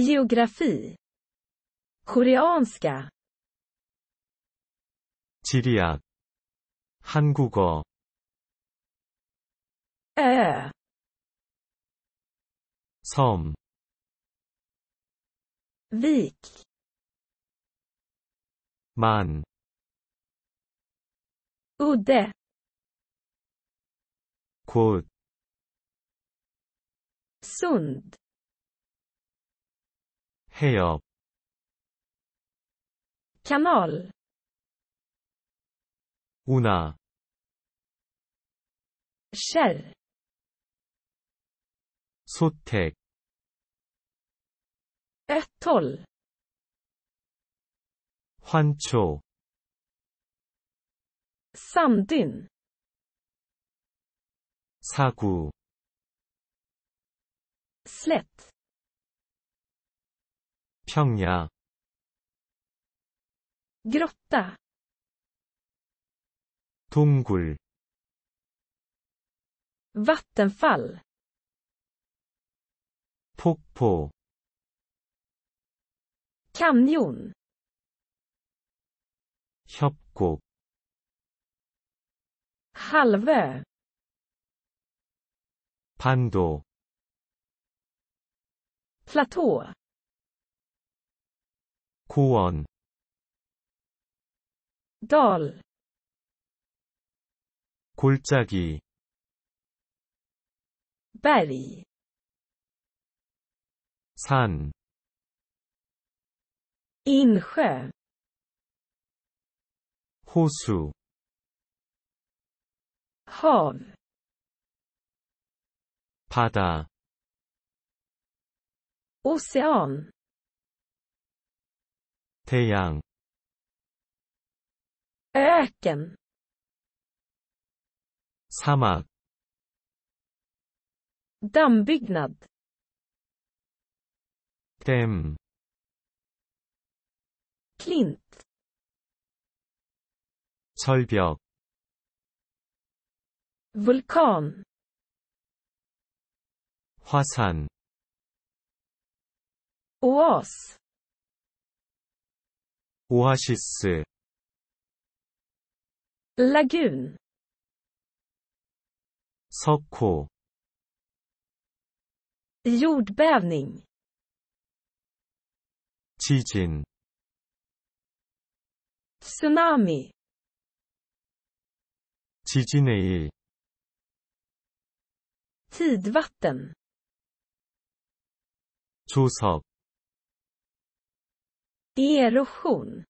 geografi, koreanska, 지리학, 한국어, ö, 섬, vik, 만, udde, 곳, sund, 해협 kanal 운하 käll 소택 ötthåll 환초 samdyn 사구 slätt 평야 grotta 동굴 vattenfall 폭포 kanjon 협곡 halvö 반도 platå 고원 dal 골짜기 berg 산 insjö 호수 hav 바다 ocean 태양 öken 사막 dammbyggnad 댐 klint 절벽 vulkan 화산 oas 오아시스 lagun 석호 jordbävning 지진 tsunami 지진의 일 tidvatten 조석 erosion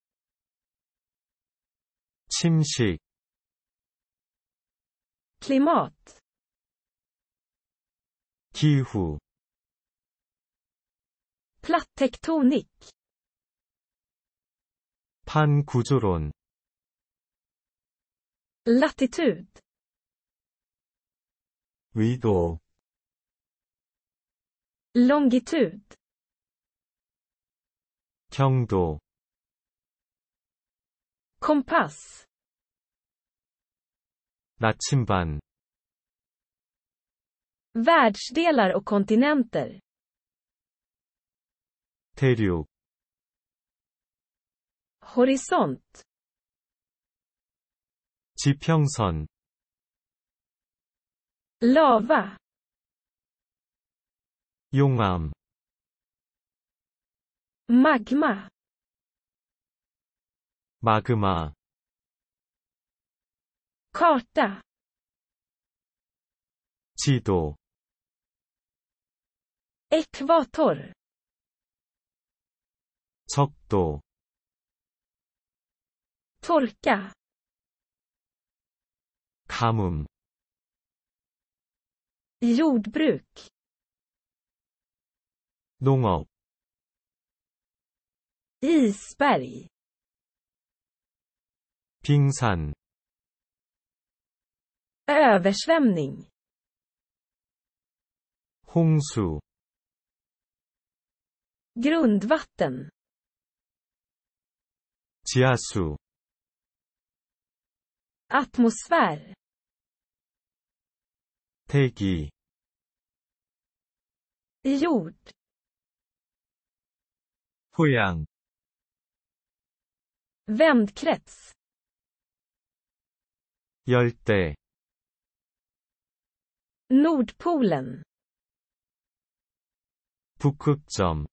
침식 klimat 기후 plattektonik 반구조론 latitud 의도 longitud 경도 콤파스 나침반 Världsdelar och kontinenter. 대륙 Horisont. 지평선 Lava. 용암 마그마 마그마 karta 지도 ekvator 적도 torka 가뭄 jordbruk 농업 isberg 빙산 översvämning 홍수 grundvatten 지하수 atmosfär 대기 jord 토양 vändkrets 열대 Nordpolen 북극점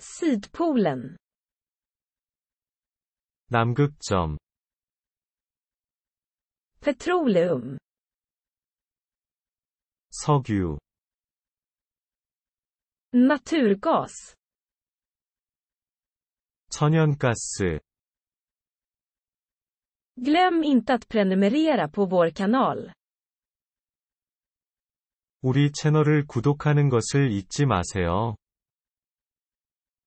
Sydpolen 남극점 Petroleum 석유 Naturgas 천연가스 Glöm inte att prenumerera på vår kanal. 우리 채널을 구독하는 것을 잊지 마세요.